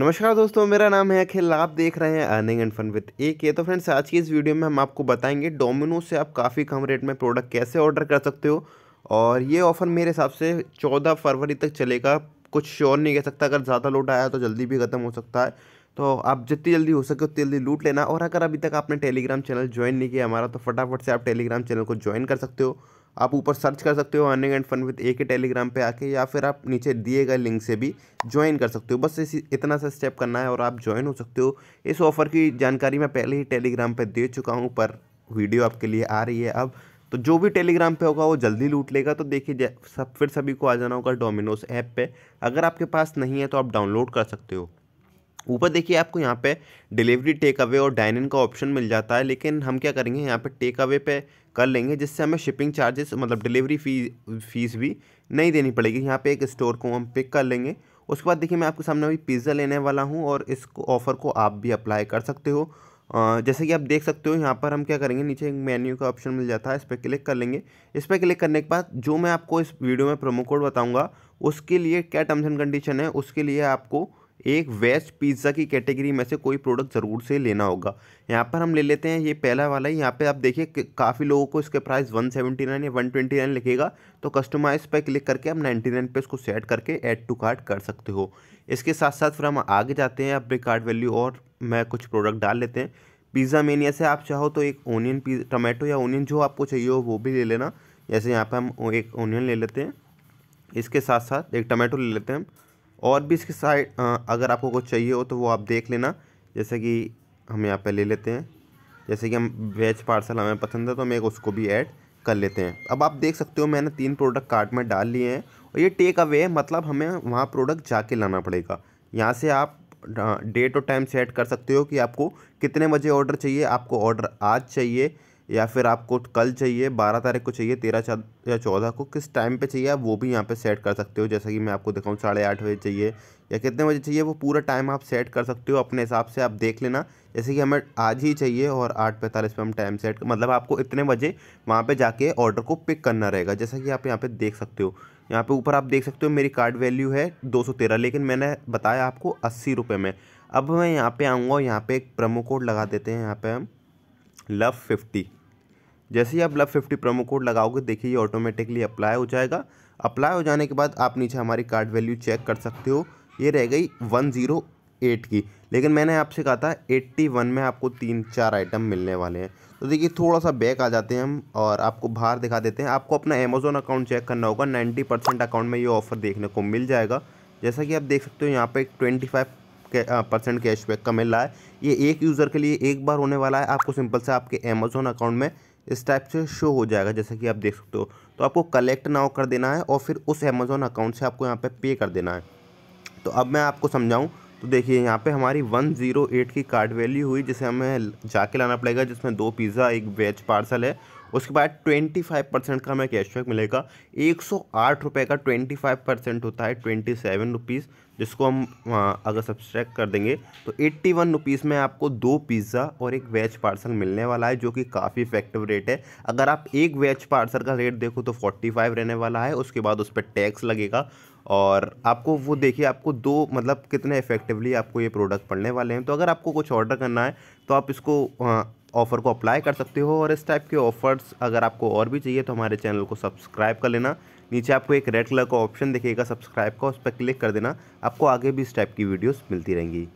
नमस्कार दोस्तों मेरा नाम है अखिल आप देख रहे हैं earning and fun with A K तो फ्रेंड्स आज की इस वीडियो में हम आपको बताएंगे डोमिनो से आप काफ़ी कम रेट में प्रोडक्ट कैसे ऑर्डर कर सकते हो और ये ऑफ़र मेरे हिसाब से 14 फरवरी तक चलेगा कुछ श्योर नहीं कह सकता अगर ज़्यादा लोड आया तो जल्दी भी ख़त्म हो सकता है तो आप जितनी जल्दी हो सके उतनी जल्दी लूट लेना और अगर अभी तक आपने टेलीग्राम चैनल ज्वाइन नहीं किया हमारा तो फटाफट से आप टेलीग्राम चैनल को ज्वाइन कर सकते हो आप ऊपर सर्च कर सकते हो earning and fun with A K Telegram पे आके या फिर आप नीचे दिए गए लिंक से भी ज्वाइन कर सकते हो बस इसी इतना सा स्टेप करना है और आप ज्वाइन हो सकते हो इस ऑफ़र की जानकारी मैं पहले ही टेलीग्राम पे दे चुका हूँ पर वीडियो आपके लिए आ रही है अब तो जो भी टेलीग्राम पे होगा वो जल्दी लूट लेगा तो देखिए सब फिर सभी को आ जाना होगा डोमिनोज ऐप पर अगर आपके पास नहीं है तो आप डाउनलोड कर सकते हो ऊपर देखिए आपको यहाँ पे डिलीवरी टेक अवे और डाइन इन का ऑप्शन मिल जाता है लेकिन हम क्या करेंगे यहाँ पे टेक अवे पे कर लेंगे जिससे हमें शिपिंग चार्जेस मतलब डिलीवरी फी फीस भी नहीं देनी पड़ेगी यहाँ पे एक स्टोर को हम पिक कर लेंगे उसके बाद देखिए मैं आपके सामने अभी पिज़्ज़ा लेने वाला हूँ और इस ऑफ़र को आप भी अप्लाई कर सकते हो जैसे कि आप देख सकते हो यहाँ पर हम क्या करेंगे नीचे एक मेन्यू का ऑप्शन मिल जाता है इस पर क्लिक कर लेंगे इस पर क्लिक करने के बाद जो मैं आपको इस वीडियो में प्रोमो कोड बताऊँगा उसके लिए क्या टर्म्स एंड कंडीशन है उसके लिए आपको एक वेज पिज़्ज़ा की कैटेगरी में से कोई प्रोडक्ट ज़रूर से लेना होगा यहाँ पर हम ले लेते हैं ये पहला वाला है यहाँ पे आप देखिए काफ़ी लोगों को इसके प्राइस 179 या 129 लिखेगा तो कस्टमाइज़ पर क्लिक करके आप 99 पे इसको सेट करके ऐड टू कार्ट कर सकते हो इसके साथ साथ फिर हम आगे जाते हैं अपने कार्ड वैल्यू और मैं कुछ प्रोडक्ट डाल लेते हैं पिज़्ज़ा मेनिया से आप चाहो तो एक ओनियन टमाटो या ओनियन जो आपको चाहिए हो वो भी ले लेना जैसे यहाँ पर हम एक ओनियन ले लेते हैं इसके साथ साथ एक टमाटो ले लेते हैं हम और भी इसके साइड अगर आपको कुछ चाहिए हो तो वो आप देख लेना जैसे कि हम यहाँ पे ले लेते हैं जैसे कि हम वेज पार्सल हमें पसंद है तो हम एक उसको भी ऐड कर लेते हैं अब आप देख सकते हो मैंने तीन प्रोडक्ट कार्ट में डाल लिए हैं और ये टेक अवे है मतलब हमें वहाँ प्रोडक्ट जाके लाना पड़ेगा यहाँ से आप डेट और टाइम सेट कर सकते हो कि आपको कितने बजे ऑर्डर चाहिए आपको ऑर्डर आज चाहिए या फिर आपको कल चाहिए बारह तारीख को चाहिए तेरह या चौदह को किस टाइम पे चाहिए आप वो भी यहाँ पे सेट कर सकते हो जैसा कि मैं आपको दिखाऊँ साढ़े आठ बजे चाहिए या कितने बजे चाहिए वो पूरा टाइम आप सेट कर सकते हो अपने हिसाब से आप देख लेना जैसे कि हमें आज ही चाहिए और आठ पैंतालीस पर हम टाइम सेट मतलब आपको इतने बजे वहाँ पर जाके ऑर्डर को पिक करना रहेगा जैसा कि आप यहाँ पर देख सकते हो यहाँ पर ऊपर आप देख सकते हो मेरी कार्ड वैल्यू है दो लेकिन मैंने बताया आपको अस्सी रुपये में अब मैं यहाँ पर आऊँगा यहाँ पर एक प्रोमो कोड लगा देते हैं यहाँ पर हम लव फिफ्टी जैसे ही आप लव फिफ्टी प्रोमो कोड लगाओगे देखिए ये ऑटोमेटिकली अप्लाई हो जाएगा अप्लाई हो जाने के बाद आप नीचे हमारी कार्ड वैल्यू चेक कर सकते हो ये रह गई वन ज़ीरो एट की लेकिन मैंने आपसे कहा था एट्टी वन में आपको तीन चार आइटम मिलने वाले हैं तो देखिए थोड़ा सा बैक आ जाते हैं हम और आपको बाहर दिखा देते हैं आपको अपना अमेज़ोन अकाउंट चेक करना होगा नाइन्टी परसेंट अकाउंट में ये ऑफ़र देखने को मिल जाएगा जैसा कि आप देख सकते हो यहाँ पर ट्वेंटी फाइव परसेंट कैशबैक का मिल रहा है ये एक यूज़र के लिए एक बार होने वाला है आपको सिंपल से आपके अमेज़ोन अकाउंट में इस टाइप से शो हो जाएगा जैसा कि आप देख सकते हो तो आपको कलेक्ट नाउ कर देना है और फिर उस अमेज़ोन अकाउंट से आपको यहाँ पर पे कर देना है तो अब मैं आपको समझाऊँ तो देखिए यहाँ पे हमारी 108 की कार्ड वैल्यू हुई जिसे हमें जाके लाना पड़ेगा जिसमें दो पिज़्ज़ा एक वेज पार्सल है उसके बाद ट्वेंटी फाइव परसेंट का हमें कैशबैक मिलेगा एक सौ आठ रुपये का ट्वेंटी फाइव परसेंट होता है ट्वेंटी सेवन रुपीज़ जिसको हम अगर सब्सट्रैक्ट कर देंगे तो एट्टी वन रुपीज़ में आपको दो पिज़्ज़ा और एक वेज पार्सल मिलने वाला है जो कि काफ़ी इफेक्टिव रेट है अगर आप एक वेज पार्सल का रेट देखो तो फोर्टी फाइव रहने वाला है उसके बाद उस पर टैक्स लगेगा और आपको वो देखिए आपको दो मतलब कितने इफेक्टिवली आपको ये प्रोडक्ट पड़ने वाले हैं तो अगर आपको कुछ ऑर्डर करना है तो आप इसको ऑफ़र को अप्लाई कर सकते हो और इस टाइप के ऑफ़र्स अगर आपको और भी चाहिए तो हमारे चैनल को सब्सक्राइब कर लेना नीचे आपको एक रेड कलर का ऑप्शन दिखेगा सब्सक्राइब का उस पर क्लिक कर देना आपको आगे भी इस टाइप की वीडियोस मिलती रहेंगी